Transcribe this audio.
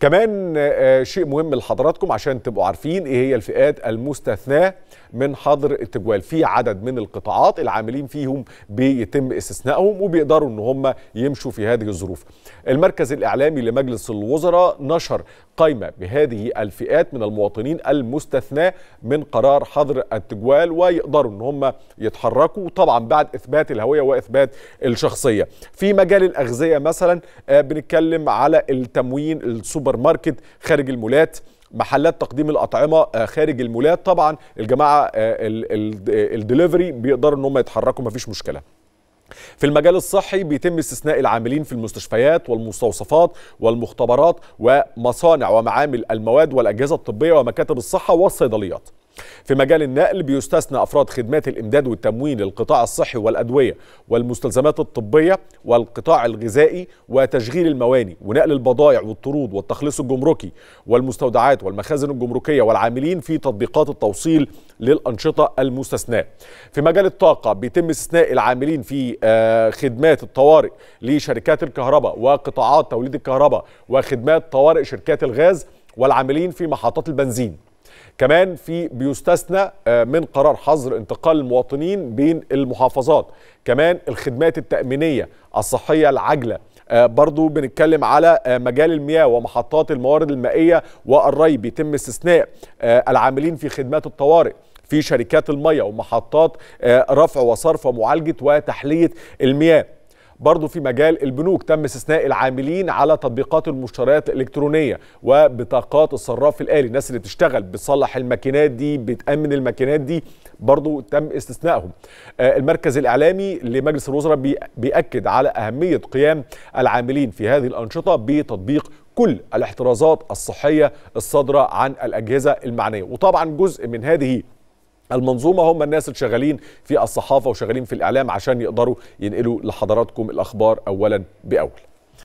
كمان آه، آه، شيء مهم لحضراتكم عشان تبقوا عارفين ايه هي الفئات المستثناه من حظر التجوال في عدد من القطاعات العاملين فيهم بيتم استثنائهم وبيقدروا ان هم يمشوا في هذه الظروف المركز الاعلامي لمجلس الوزراء نشر قائمه بهذه الفئات من المواطنين المستثناه من قرار حظر التجوال ويقدروا ان هم يتحركوا طبعا بعد اثبات الهويه واثبات الشخصيه في مجال الاغذيه مثلا آه، بنتكلم على التموين السوبر سوبر ماركت خارج المولات محلات تقديم الاطعمه آه، خارج المولات طبعا الجماعه آه، الدليفري بيقدروا ان هم يتحركوا مفيش مشكله في المجال الصحي بيتم استثناء العاملين في المستشفيات والمستوصفات والمختبرات ومصانع ومعامل المواد والاجهزه الطبيه ومكاتب الصحه والصيدليات في مجال النقل بيستثنى أفراد خدمات الإمداد والتموين للقطاع الصحي والأدوية والمستلزمات الطبية والقطاع الغذائي وتشغيل المواني ونقل البضائع والطرود والتخليص الجمركي والمستودعات والمخازن الجمركية والعاملين في تطبيقات التوصيل للأنشطة المستثناة في مجال الطاقة بيتم استثناء العاملين في آه، خدمات الطوارئ لشركات الكهرباء وقطاعات توليد الكهرباء وخدمات طوارئ شركات الغاز والعاملين في محطات البنزين كمان في بيستثنى آه، من قرار حظر انتقال المواطنين بين المحافظات كمان الخدمات التأمينية الصحية العاجلة آه، برضو بنتكلم على آه، مجال المياه ومحطات الموارد المائية والري بيتم استثناء العاملين في خدمات الطوارئ في شركات المياه ومحطات رفع وصرف ومعالجة وتحلية المياه برضو في مجال البنوك تم استثناء العاملين على تطبيقات المشتريات الإلكترونية وبطاقات الصراف الآلي الناس اللي بتشتغل بتصلح الماكينات دي بتأمن الماكينات دي برضو تم استثنائهم آه، المركز الإعلامي لمجلس الوزراء بيأكد على أهمية قيام العاملين في هذه الأنشطة بتطبيق كل الاحترازات الصحية الصادرة عن الأجهزة المعنية وطبعا جزء من هذه المنظومة هم الناس اللي شغالين في الصحافة وشغالين في الإعلام عشان يقدروا ينقلوا لحضراتكم الأخبار أولا بأول